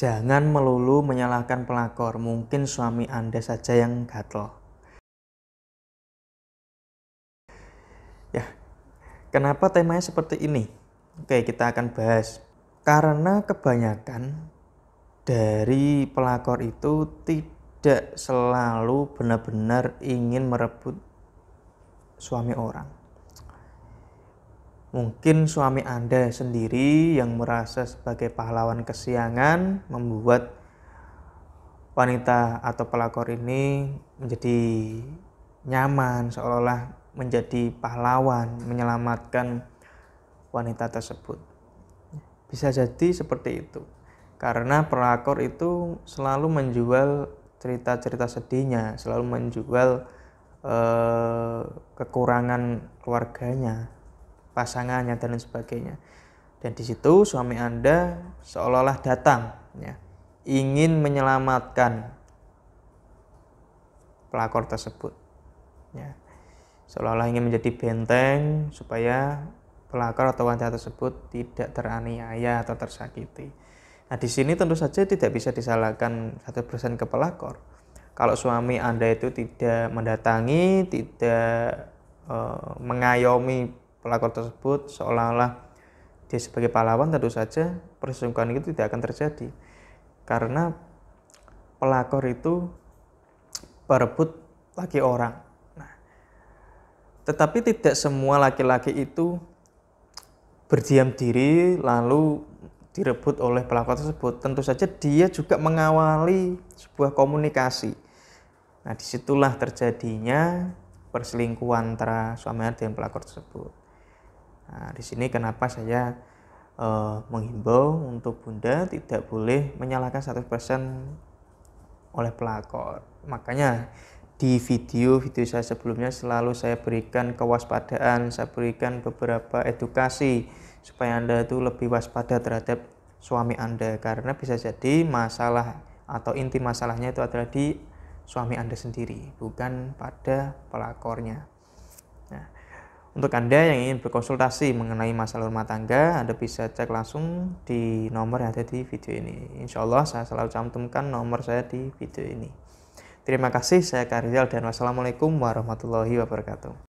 Jangan melulu menyalahkan pelakor, mungkin suami Anda saja yang gatel. Ya, kenapa temanya seperti ini? Oke, kita akan bahas. Karena kebanyakan dari pelakor itu tidak selalu benar-benar ingin merebut suami orang Mungkin suami Anda sendiri yang merasa sebagai pahlawan kesiangan membuat wanita atau pelakor ini menjadi nyaman, seolah-olah menjadi pahlawan, menyelamatkan wanita tersebut. Bisa jadi seperti itu. Karena pelakor itu selalu menjual cerita-cerita sedihnya, selalu menjual eh, kekurangan keluarganya, pasangannya dan lain sebagainya. Dan di situ suami Anda seolah-olah datang ya, ingin menyelamatkan pelakor tersebut. Ya. Seolah-olah ingin menjadi benteng supaya pelakor atau wanita tersebut tidak teraniaya atau tersakiti. Nah, di sini tentu saja tidak bisa disalahkan 100% ke pelakor. Kalau suami Anda itu tidak mendatangi, tidak e, mengayomi pelakor tersebut seolah-olah dia sebagai pahlawan tentu saja perselingkuhan itu tidak akan terjadi karena pelakor itu berebut laki orang nah, tetapi tidak semua laki-laki itu berdiam diri lalu direbut oleh pelakor tersebut tentu saja dia juga mengawali sebuah komunikasi nah disitulah terjadinya perselingkuhan antara suaminya dan pelakor tersebut Nah, di sini kenapa saya e, menghimbau untuk Bunda tidak boleh menyalahkan 100% oleh pelakor. Makanya di video-video saya sebelumnya selalu saya berikan kewaspadaan, saya berikan beberapa edukasi supaya Anda itu lebih waspada terhadap suami Anda karena bisa jadi masalah atau inti masalahnya itu adalah di suami Anda sendiri, bukan pada pelakornya. Untuk Anda yang ingin berkonsultasi mengenai masalah rumah tangga, Anda bisa cek langsung di nomor yang ada di video ini. Insya Allah saya selalu cantumkan nomor saya di video ini. Terima kasih, saya Karizal dan wassalamualaikum warahmatullahi wabarakatuh.